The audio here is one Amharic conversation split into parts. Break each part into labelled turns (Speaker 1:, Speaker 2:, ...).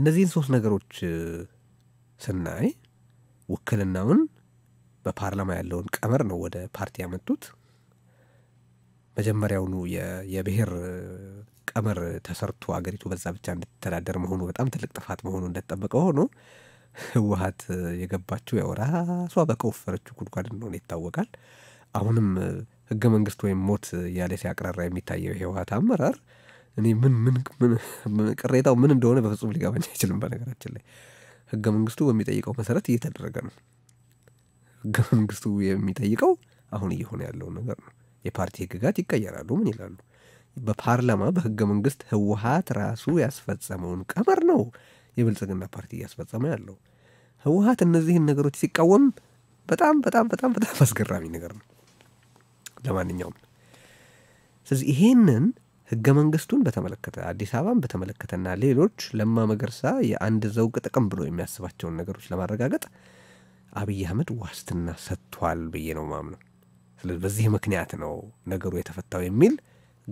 Speaker 1: እነዚህን ሶስት ነገሮች ስናይ ውክልናውን በፓርላማ ያለውን ቀመር ነው ወደ ፓርቲ ያመጡት። መጀመሪያውኑ የብሔር ቀመር ተሰርቶ አገሪቱ በዛ ብቻ እንድትተዳደር መሆኑ በጣም ትልቅ ጥፋት መሆኑ እንደተጠበቀ ሆኖ ህወሀት የገባችው ያው ራሷ በከወፈረችው ጉድጓድ እንደሆነ ይታወቃል። አሁንም ህገ መንግስት ወይም ሞት እያለ ሲያቅራራ የሚታየው የህወሀት አመራር እኔ ምን ምን ቅሬታው ምን እንደሆነ በፍጹም ሊገባኝ አይችልም። በነገራችን ላይ ህገ መንግስቱ በሚጠይቀው መሰረት እየተደረገ ነው። ህገ መንግስቱ የሚጠይቀው አሁን እየሆነ ያለውን ነገር ነው። የፓርቲ ህግጋት ይቀየራሉ። ምን ይላሉ? በፓርላማ በህገ መንግስት ህወሀት ራሱ ያስፈጸመውን ቀመር ነው የብልጽግና ፓርቲ እያስፈጸመ ያለው። ህወሀት እነዚህን ነገሮች ሲቃወም በጣም በጣም በጣም በጣም አስገራሚ ነገር ነው። ለማንኛውም ስለዚህ ይሄንን ህገ መንግስቱን በተመለከተ አዲስ አበባን በተመለከተና ሌሎች ለማ መገርሳ የአንድ ዘውቅ ጥቅም ብሎ የሚያስባቸውን ነገሮች ለማረጋገጥ አብይ አህመድ ዋስትና ሰጥቷል ብዬ ነው ማምነው። ስለዚህ በዚህ ምክንያት ነው ነገሩ የተፈታው የሚል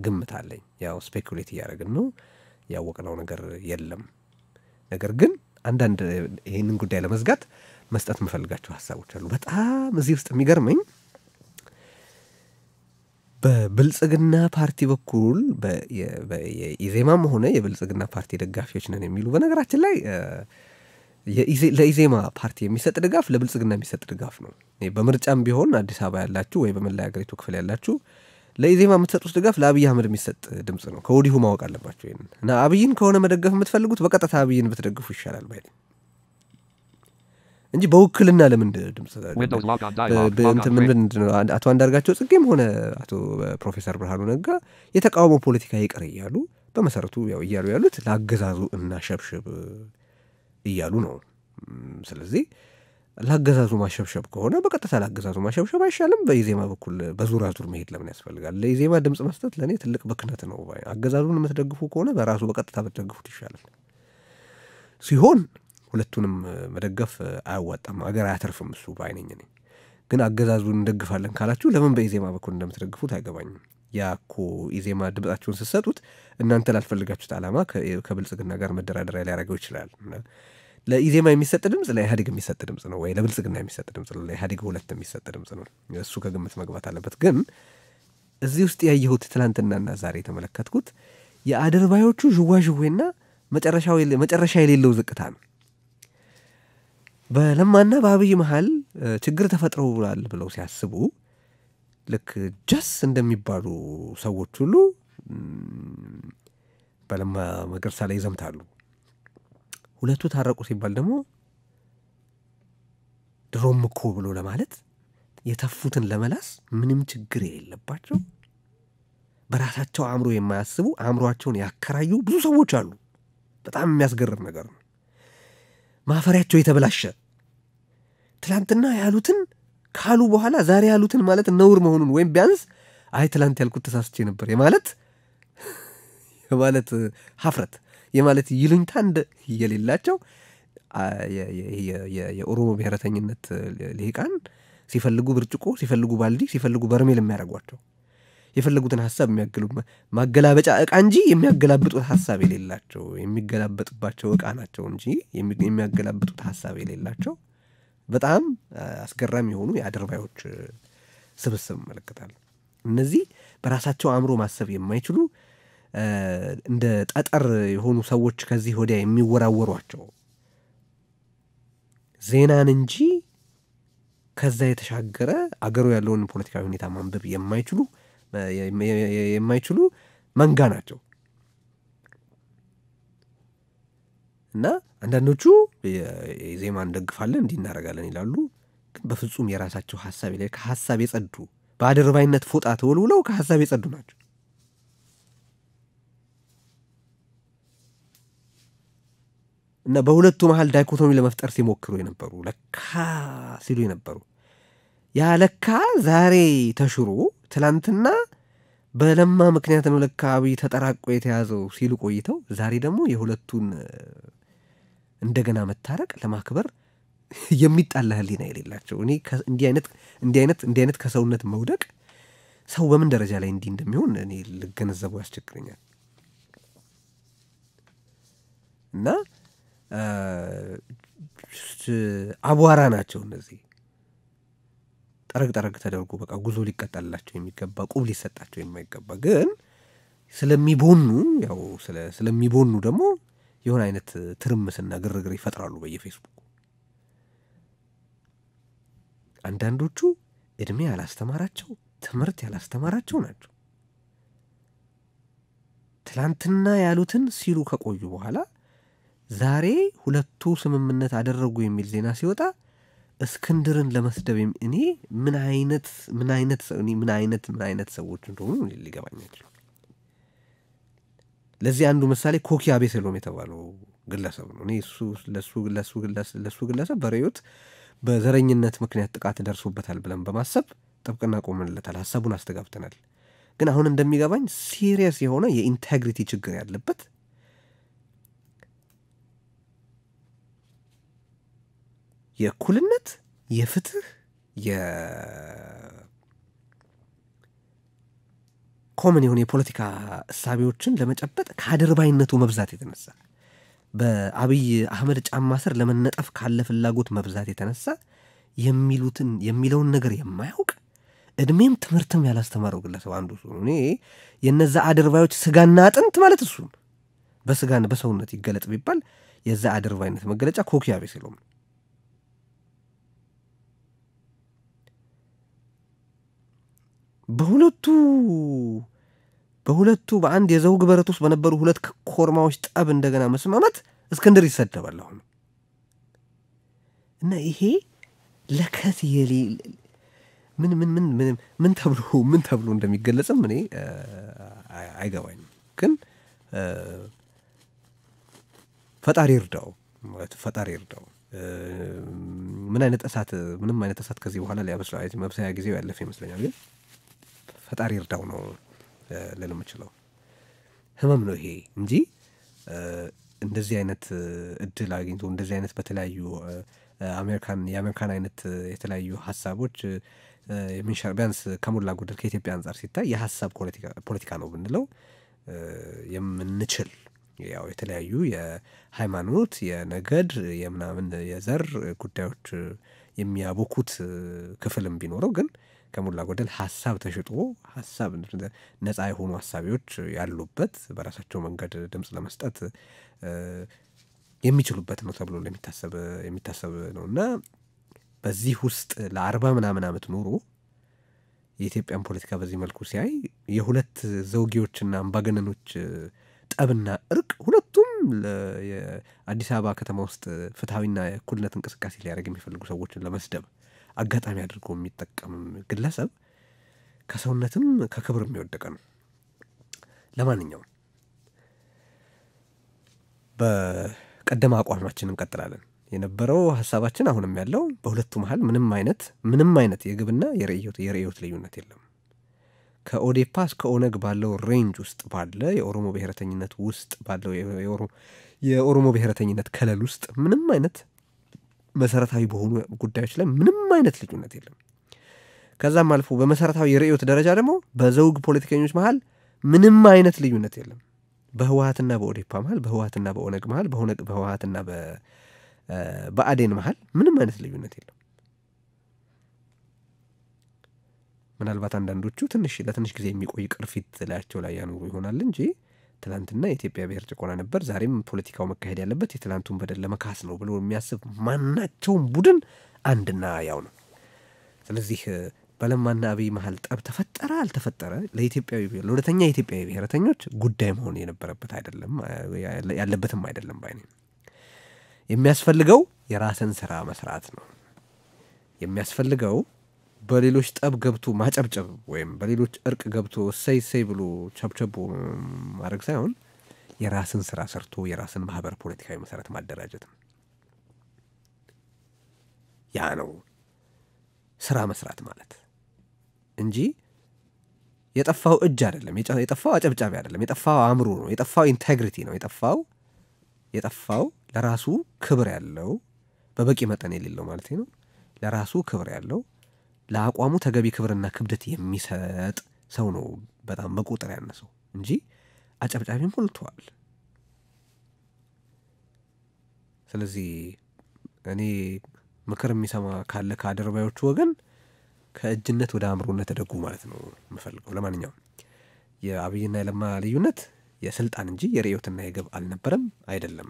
Speaker 1: ግምት አለኝ። ያው ስፔኩሌት እያደረግን ነው፣ ያወቅነው ነገር የለም። ነገር ግን አንዳንድ ይህንን ጉዳይ ለመዝጋት መስጠት የምፈልጋቸው ሀሳቦች አሉ። በጣም እዚህ ውስጥ የሚገርመኝ በብልጽግና ፓርቲ በኩል የኢዜማም ሆነ የብልጽግና ፓርቲ ደጋፊዎች ነን የሚሉ በነገራችን ላይ ለኢዜማ ፓርቲ የሚሰጥ ድጋፍ ለብልጽግና የሚሰጥ ድጋፍ ነው። በምርጫም ቢሆን አዲስ አበባ ያላችሁ ወይ በመላ ሀገሪቱ ክፍል ያላችሁ ለኢዜማ የምትሰጡት ድጋፍ ለአብይ አህመድ የሚሰጥ ድምፅ ነው። ከወዲሁ ማወቅ አለባቸው። ይ እና አብይን ከሆነ መደገፍ የምትፈልጉት በቀጥታ አብይን ብትደግፉ ይሻላል ባይ እንጂ በውክልና ለምን ድምጽአቶ አቶ አንዳርጋቸው ጽጌም ሆነ አቶ ፕሮፌሰር ብርሃኑ ነጋ የተቃውሞ ፖለቲካ ይቅር እያሉ በመሰረቱ ያው እያሉ ያሉት ለአገዛዙ እናሸብሽብ እያሉ ነው። ስለዚህ ለአገዛዙ ማሸብሸብ ከሆነ በቀጥታ ለአገዛዙ ማሸብሸብ አይሻልም? በኢዜማ በኩል በዙራ ዙር መሄድ ለምን ያስፈልጋል? ለኢዜማ ድምፅ መስጠት ለእኔ ትልቅ ብክነት ነው። አገዛዙን የምትደግፉ ከሆነ በራሱ በቀጥታ ብትደግፉት ይሻላል ሲሆን ሁለቱንም መደገፍ አያዋጣም፣ አገር አያተርፍም እሱ በአይነኝ ነኝ። ግን አገዛዙን እንደግፋለን ካላችሁ ለምን በኢዜማ በኩል እንደምትደግፉት አይገባኝም። ያኮ ኢዜማ ድምጻችሁን ስትሰጡት እናንተ ላልፈልጋችሁት ዓላማ ከብልጽግና ጋር መደራደሪያ ሊያደርገው ይችላል። ለኢዜማ የሚሰጥ ድምፅ ለኢህአዴግ የሚሰጥ ድምፅ ነው ወይ ለብልጽግና የሚሰጥ ድምፅ ነው፣ ለኢህአዴግ ሁለት የሚሰጥ ድምፅ ነው። እሱ ከግምት መግባት አለበት። ግን እዚህ ውስጥ ያየሁት ትናንትናና ዛሬ የተመለከትኩት የአደርባዮቹ ዥዋዥዌና መጨረሻ የሌለው ዝቅታ ነው። በለማና በአብይ መሀል ችግር ተፈጥሯል ብለው ሲያስቡ ልክ ጀስ እንደሚባሉ ሰዎች ሁሉ በለማ መገርሳ ላይ ይዘምታሉ። ሁለቱ ታረቁ ሲባል ደግሞ ድሮም እኮ ብሎ ለማለት የተፉትን ለመላስ ምንም ችግር የሌለባቸው በራሳቸው አእምሮ የማያስቡ አእምሯቸውን ያከራዩ ብዙ ሰዎች አሉ። በጣም የሚያስገርም ነገር ነው። ማፈሪያቸው የተበላሸ ትላንትና ያሉትን ካሉ በኋላ ዛሬ ያሉትን ማለት ነውር መሆኑን ወይም ቢያንስ አይ ትላንት ያልኩት ተሳስቼ ነበር የማለት የማለት ሀፍረት የማለት ይሉኝታ እንደ የሌላቸው የኦሮሞ ብሔረተኝነት ልሂቃን ሲፈልጉ ብርጭቆ፣ ሲፈልጉ ባልዲ፣ ሲፈልጉ በርሜል የሚያደርጓቸው የፈለጉትን ሀሳብ የሚያገሉ ማገላበጫ እቃ እንጂ የሚያገላብጡት ሀሳብ የሌላቸው የሚገላበጥባቸው እቃ ናቸው እንጂ የሚያገላብጡት ሀሳብ የሌላቸው በጣም አስገራሚ የሆኑ የአደርባዮች ስብስብ እመለከታለሁ። እነዚህ በራሳቸው አእምሮ ማሰብ የማይችሉ እንደ ጠጠር የሆኑ ሰዎች ከዚህ ወዲያ የሚወራወሯቸው ዜናን እንጂ ከዛ የተሻገረ አገሩ ያለውን ፖለቲካዊ ሁኔታ ማንበብ የማይችሉ የማይችሉ መንጋ ናቸው እና አንዳንዶቹ የዜማ እንደግፋለን እንዲህ እናደረጋለን ይላሉ ግን በፍጹም የራሳቸው ሀሳብ ላይ ከሀሳብ የጸዱ በአድርባይነት ፎጣ ተወልውለው ከሀሳብ የጸዱ ናቸው እና በሁለቱ መሀል ዳይኮቶሚ ለመፍጠር ሲሞክሩ የነበሩ ለካ ሲሉ የነበሩ ያለካ ዛሬ ተሽሮ ትላንትና በለማ ምክንያት ነው ለካ አብይ ተጠራቆ የተያዘው ሲሉ ቆይተው ዛሬ ደግሞ የሁለቱን እንደገና መታረቅ ለማክበር የሚጣላ ህሊና የሌላቸው እኔ እንዲህ አይነት እንዲህ አይነት እንዲህ አይነት ከሰውነት መውደቅ ሰው በምን ደረጃ ላይ እንዲህ እንደሚሆን እኔ ልገነዘቡ ያስቸግረኛል እና አቧራ ናቸው እነዚህ ጠረግ ጠረግ ተደርጎ በቃ ጉዞ ሊቀጠልላቸው የሚገባ ቁብ ሊሰጣቸው የማይገባ ግን ስለሚቦኑ ያው ስለሚቦኑ ደግሞ የሆነ አይነት ትርምስና ግርግር ይፈጥራሉ በየፌስቡክ አንዳንዶቹ እድሜ ያላስተማራቸው ትምህርት ያላስተማራቸው ናቸው ትላንትና ያሉትን ሲሉ ከቆዩ በኋላ ዛሬ ሁለቱ ስምምነት አደረጉ የሚል ዜና ሲወጣ እስክንድርን ለመስደብ እኔ ምን አይነት ምን አይነት ሰው እኔ ምን አይነት ምን አይነት ሰዎች እንደሆኑ ሊገባኝ አይችልም። ለዚህ አንዱ ምሳሌ ኮኪ አቤሴሎም የተባለው ግለሰብ ነው። እኔ ለሱ ግለሰብ በሬዮት በዘረኝነት ምክንያት ጥቃት ደርሶበታል ብለን በማሰብ ጥብቅና ቆምንለታል፣ ሀሳቡን አስተጋብተናል። ግን አሁን እንደሚገባኝ ሲሪየስ የሆነ የኢንቴግሪቲ ችግር ያለበት የእኩልነት የፍትህ የኮመን የሆነ የፖለቲካ እሳቤዎችን ለመጨበጥ ከአድርባይነቱ መብዛት የተነሳ በአብይ አህመድ ጫማ ስር ለመነጠፍ ካለ ፍላጎት መብዛት የተነሳ የሚሉትን የሚለውን ነገር የማያውቅ እድሜም ትምህርትም ያላስተማረው ግለሰብ አንዱ እሱ እኔ የነዛ አድርባዮች ስጋና አጥንት ማለት እሱን በስጋን በሰውነት ይገለጥ ቢባል የዛ አድርባይነት መገለጫ ኮኪያቤ ስለሆነ በሁለቱ በሁለቱ በአንድ የዘውግ በረት ውስጥ በነበሩ ሁለት ኮርማዎች ጠብ እንደገና መስማማት እስክንድር ይሰደባል አሁን እና ይሄ ለከት ምን ምን ምን ምን ምን ተብሎ ምን ተብሎ እንደሚገለጽም እኔ አይገባኝም ግን ፈጣሪ እርዳው ማለት ፈጣሪ እርዳው ምን አይነት እሳት ምንም አይነት እሳት ከዚህ በኋላ ሊያበስለው መብሰያ ጊዜው ያለፈ ይመስለኛል ግን ፈጣሪ እርዳው ነው ልል የምችለው። ህመም ነው ይሄ እንጂ እንደዚህ አይነት እድል አግኝቶ እንደዚህ አይነት በተለያዩ አሜሪካን የአሜሪካን አይነት የተለያዩ ሀሳቦች የሚንሸር ቢያንስ ከሞላ ጎደል ከኢትዮጵያ አንጻር ሲታይ የሀሳብ ፖለቲካ ነው ብንለው የምንችል ያው የተለያዩ የሃይማኖት፣ የነገድ፣ የምናምን የዘር ጉዳዮች የሚያቦኩት ክፍልም ቢኖረው ግን ከሞላ ጎደል ሀሳብ ተሽጦ ሀሳብ ነፃ የሆኑ ሀሳቢዎች ያሉበት በራሳቸው መንገድ ድምፅ ለመስጠት የሚችሉበት ነው ተብሎ የሚታሰብ የሚታሰብ ነው እና በዚህ ውስጥ ለአርባ ምናምን ዓመት ኖሮ የኢትዮጵያን ፖለቲካ በዚህ መልኩ ሲያይ የሁለት ዘውጌዎችና አምባገነኖች ጠብና እርቅ ሁለቱም የአዲስ አበባ ከተማ ውስጥ ፍትሐዊና እኩልነት እንቅስቃሴ ሊያደርግ የሚፈልጉ ሰዎችን ለመስደብ አጋጣሚ አድርጎ የሚጠቀም ግለሰብ ከሰውነትም ከክብር የሚወደቀ ነው። ለማንኛውም በቀደመ አቋማችን እንቀጥላለን። የነበረው ሀሳባችን አሁንም ያለው በሁለቱ መሀል ምንም አይነት ምንም አይነት የግብና የርዕዮት ልዩነት የለም። ከኦዴፓ እስከ ኦነግ ባለው ሬንጅ ውስጥ ባለ የኦሮሞ ብሔረተኝነት ውስጥ ባለው የኦሮሞ ብሔረተኝነት ከለል ውስጥ ምንም አይነት መሰረታዊ በሆኑ ጉዳዮች ላይ ምንም አይነት ልዩነት የለም ከዛም አልፎ በመሰረታዊ የርእዮት ደረጃ ደግሞ በዘውግ ፖለቲከኞች መሀል ምንም አይነት ልዩነት የለም በህወሀትና በኦዴፓ መሀል በህወሀትና በኦነግ መሀል በህወሀትና በአዴን መሀል ምንም አይነት ልዩነት የለም ምናልባት አንዳንዶቹ ትንሽ ለትንሽ ጊዜ የሚቆይ ቅርፊት ላያቸው ላይ ያኖሩ ይሆናል እንጂ ትናንትና የኢትዮጵያ ብሔር ጭቆና ነበር፣ ዛሬም ፖለቲካው መካሄድ ያለበት የትላንቱን በደል ለመካስ ነው ብሎ የሚያስብ ማናቸውም ቡድን አንድና ያው ነው። ስለዚህ በለማና አብይ መሀል ጠብ ተፈጠረ አልተፈጠረ ለኢትዮጵያዊ ለሁለተኛ የኢትዮጵያዊ ብሔረተኞች ጉዳይ መሆን የነበረበት አይደለም ያለበትም አይደለም። ባይ የሚያስፈልገው የራስን ስራ መስራት ነው የሚያስፈልገው በሌሎች ጠብ ገብቶ ማጨብጨብ ወይም በሌሎች እርቅ ገብቶ እሰይ እሰይ ብሎ ቸብቸቦ ማድረግ ሳይሆን የራስን ስራ ሰርቶ የራስን ማህበር ፖለቲካዊ መሰረት ማደራጀት ነው። ያ ነው ስራ መስራት ማለት እንጂ የጠፋው እጅ አይደለም፣ የጠፋው አጨብጫቢ አይደለም፣ የጠፋው አእምሮ ነው፣ የጠፋው ኢንቴግሪቲ ነው፣ የጠፋው የጠፋው ለራሱ ክብር ያለው በበቂ መጠን የሌለው ማለት ነው። ለራሱ ክብር ያለው ለአቋሙ ተገቢ ክብርና ክብደት የሚሰጥ ሰው ነው በጣም በቁጥር ያነሰው እንጂ አጨብጫቢ ሞልተዋል። ስለዚህ እኔ ምክር የሚሰማ ካለ ከአደርባዮቹ ወገን ከእጅነት ወደ አእምሮነት ተደጉ ማለት ነው የምፈልገው። ለማንኛውም የአብይና የለማ ልዩነት የስልጣን እንጂ የርዮትና የግብ አልነበረም አይደለም።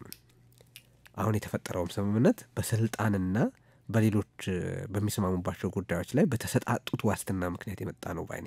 Speaker 1: አሁን የተፈጠረውም ስምምነት በስልጣንና በሌሎች በሚስማሙባቸው ጉዳዮች ላይ በተሰጣጡት ዋስትና ምክንያት የመጣ ነው ባይኔ።